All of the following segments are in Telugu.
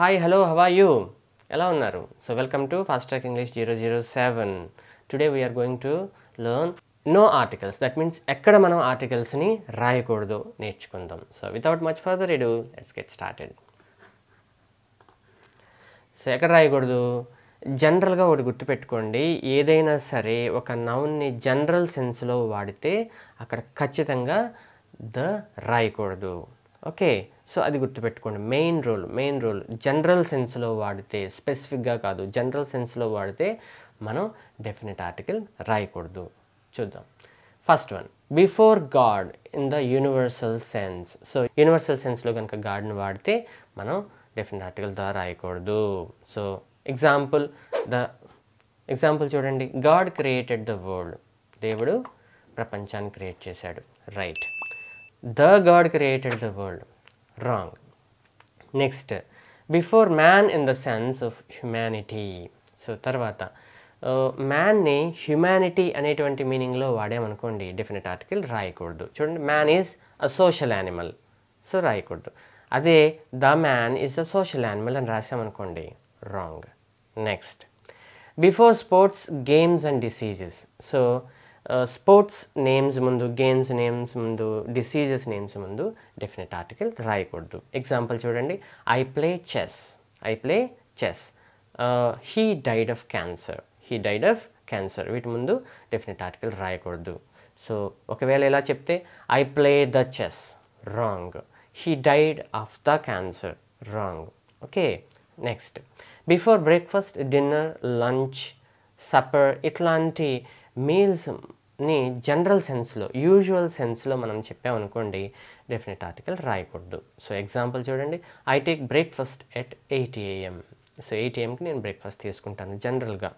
హాయ్ హలో హవా యూ ఎలా ఉన్నారు so welcome to fast track English zero zero seven today we're going to learn no articles that means ఎక్కడ మనం ఆర్టికల్స్ని రాయకూడదు నేర్చుకుందాం so without much further ado let's get started so ఎక్కడ రాయకూడదు జనరల్గా ఒకటి గుర్తుపెట్టుకోండి ఏదైనా సరే ఒక నౌన్ని జనరల్ సెన్స్లో వాడితే అక్కడ ఖచ్చితంగా ద రాయకూడదు ఓకే సో అది గుర్తుపెట్టుకోండి main role main role general సెన్స్లో వాడితే స్పెసిఫిక్గా కాదు జనరల్ సెన్స్లో వాడితే మనం డెఫినెట్ ఆర్టికల్ రాయకూడదు చూద్దాం first one before God in the universal sense so universal సెన్స్లో కనుక గాడ్ని వాడితే మనం డెఫినెట్ ఆర్టికల్ ద్వారా రాయకూడదు సో ఎగ్జాంపుల్ ద ఎగ్జాంపుల్ చూడండి గాడ్ క్రియేటెడ్ ద వరల్డ్ దేవుడు ప్రపంచాన్ని క్రియేట్ చేశాడు right the God created the world wrong next before man in the sense of humanity so తర్వాత మ్యాన్ని హ్యుమానిటీ అనేటువంటి మీనింగ్లో వాడామనుకోండి డెఫినెట్ ఆర్టికల్ రాయకూడదు చూడండి man is a social animal so రాయకూడదు అదే the man is a social animal అని రాసామనుకోండి wrong next before sports games and diseases so sports names ముందు గేమ్స్ నేమ్స్ ముందు డిసీజెస్ నేమ్స్ ముందు డెఫినెట్ ఆర్టికల్ రాయకూడదు ఎగ్జాంపుల్ చూడండి I play chess I play chess he died of cancer he died of cancer వీటి ముందు డెఫినెట్ ఆర్టికల్ రాయకూడదు సో ఒకవేళ ఎలా చెప్తే I play the chess wrong he died of the cancer wrong okay next before breakfast dinner lunch supper ఇట్లాంటి మీల్స్ ని జనరల్ సెన్స్లో యూజువల్ సెన్స్లో మనం చెప్పామనుకోండి డెఫినెట్ ఆర్టికల్ రాయకూడదు సో ఎగ్జాంపుల్ చూడండి I take breakfast at eight AM so eight ఏఎంకి నేను బ్రేక్ఫాస్ట్ తీసుకుంటాను జనరల్గా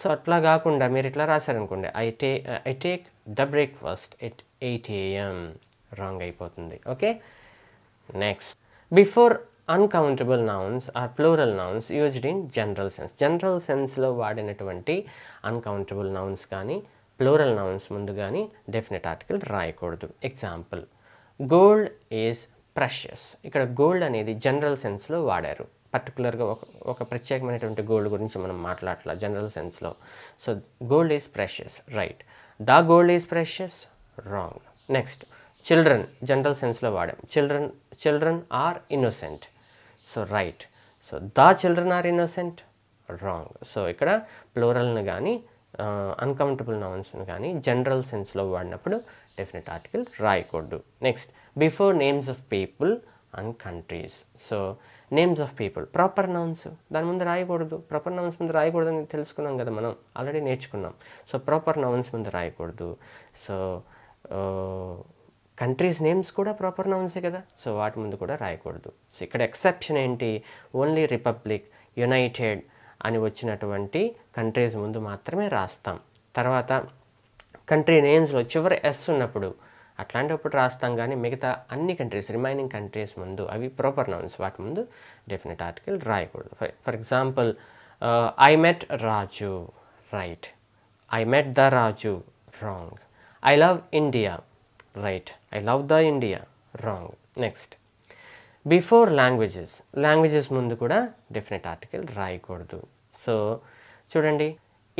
సో అట్లా కాకుండా మీరు ఇట్లా రాశారనుకోండి ఐ టే I take the breakfast at eight AM wrong అయిపోతుంది okay next before uncountable nouns or plural nouns used in general sense general సెన్స్లో వాడినటువంటి అన్కౌంటబుల్ నౌన్స్ కానీ ప్లూరల్ నౌన్స్ ముందు కానీ డెఫినెట్ ఆర్టికల్ రాయకూడదు ఎగ్జాంపుల్ గోల్డ్ ఈజ్ ప్రెషియస్ ఇక్కడ గోల్డ్ అనేది జనరల్ సెన్స్లో వాడారు పర్టికులర్గా ఒక ఒక ప్రత్యేకమైనటువంటి గోల్డ్ గురించి మనం మాట్లాడాలి జనరల్ సెన్స్లో so gold is precious right the gold is precious wrong next children general సెన్స్లో వాడాం children children are innocent so right so the children are innocent wrong so ఇక్కడ ప్లోరల్ని కానీ అన్కంఫర్టబుల్ నౌన్స్ కానీ జనరల్ సెన్స్లో వాడినప్పుడు డెఫినెట్ ఆర్టికల్ రాయకూడదు next before names of people and countries so names of people proper nouns దాని ముందు రాయకూడదు ప్రాపర్ నౌన్స్ ముందు రాయకూడదు అని తెలుసుకున్నాం కదా మనం ఆల్రెడీ నేర్చుకున్నాం సో ప్రాపర్ నౌన్స్ ముందు రాయకూడదు సో కంట్రీస్ నేమ్స్ కూడా ప్రాపర్ నౌన్సే కదా సో వాటి ముందు కూడా రాయకూడదు సో ఇక్కడ ఎక్సెప్షన్ ఏంటి ఓన్లీ రిపబ్లిక్ యునైటెడ్ అని వచ్చినటువంటి కంట్రీస్ ముందు మాత్రమే రాస్తాం తర్వాత కంట్రీ నేమ్స్లో చివరి ఎస్ ఉన్నప్పుడు అట్లాంటప్పుడు రాస్తాం కానీ మిగతా అన్ని కంట్రీస్ రిమైనింగ్ కంట్రీస్ ముందు అవి ప్రాపర్ నౌన్స్ వాటి ముందు డెఫినెట్ ఆర్టికల్ రాయకూడదు for example I met Raju right I met the Raju wrong I love India right I love the India wrong next before languages languages ముందు కూడా డెఫినెట్ ఆర్టికల్ రాయకూడదు సో చూడండి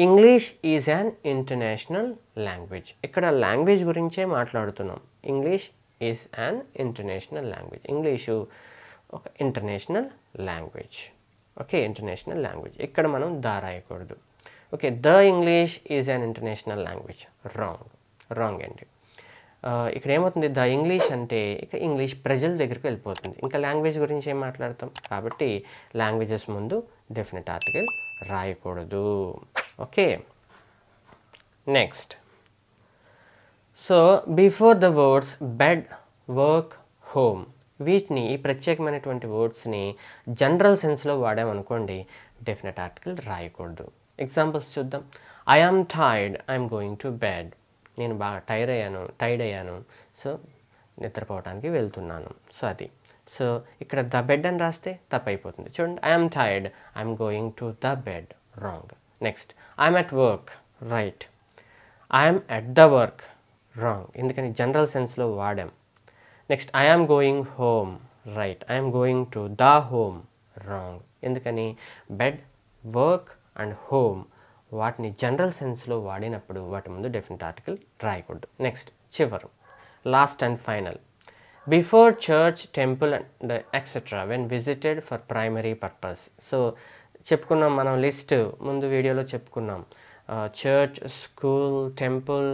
English is an international language ఇక్కడ లాంగ్వేజ్ గురించే మాట్లాడుతున్నాం English is an international language English ఒక international language okay international language ఇక్కడ మనం ద రాయకూడదు okay the English is an international language wrong wrong అండి ఇక్కడ ఏమవుతుంది ద ఇంగ్లీష్ అంటే ఇక ఇంగ్లీష్ ప్రజల దగ్గరికి వెళ్ళిపోతుంది ఇంకా లాంగ్వేజ్ గురించి ఏం మాట్లాడతాం కాబట్టి లాంగ్వేజెస్ ముందు డెఫినెట్ ఆర్టికల్ రాయకూడదు okay next so before the words bed work home వీటిని ఈ ప్రత్యేకమైనటువంటి వర్డ్స్ని జనరల్ సెన్స్లో వాడామనుకోండి డెఫినెట్ ఆర్టికల్ రాయకూడదు ఎగ్జాంపుల్స్ చూద్దాం I am tired I'm going to bed నేను బాగా టైర్ అయ్యాను టైర్డ్ అయ్యాను సో నిద్రపోవడానికి వెళ్తున్నాను సో అది సో ఇక్కడ ద బెడ్ అని రాస్తే తప్పు అయిపోతుంది చూడండి I'm tired I'm going to the bed wrong next I'm at work right I'm at the work wrong ఎందుకని జనరల్ సెన్స్లో వాడాం next I'm going home right I'm going to the home wrong ఎందుకని బెడ్ వర్క్ అండ్ హోమ్ వాటిని జనరల్ సెన్స్లో వాడినప్పుడు వాటి ముందు డెఫినెట్ ఆర్టికల్ రాయకూడదు నెక్స్ట్ చివరు last and final before church temple and etcetera when visited for primary purpose so చెప్పుకున్నాం మనం లిస్ట్ ముందు వీడియోలో చెప్పుకున్నాం చర్చ్ స్కూల్ టెంపుల్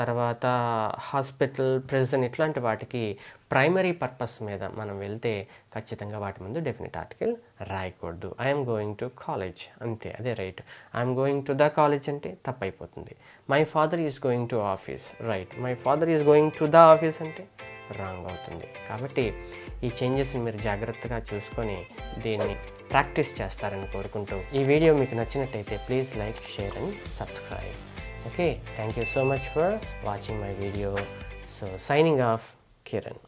తర్వాత హాస్పిటల్ ప్రిజన్ ఇట్లాంటి వాటికి ప్రైమరీ పర్పస్ మీద మనం వెళ్తే ఖచ్చితంగా వాటి ముందు డెఫినెట్ ఆర్టికల్ రాయకూడదు ఐఎమ్ గోయింగ్ టు కాలేజ్ అంతే అదే right I'm going to the college అంటే తప్పైపోతుంది my father is going to office right my father is going to the office అంటే రాంగ్ అవుతుంది కాబట్టి ఈ చేంజెస్ని మీరు జాగ్రత్తగా చూసుకొని దీన్ని ప్రాక్టీస్ చేస్తారని కోరుకుంటూ ఈ వీడియో మీకు నచ్చినట్టయితే please like share and subscribe Okay, thank you so much for watching my video. So signing off, Kiran.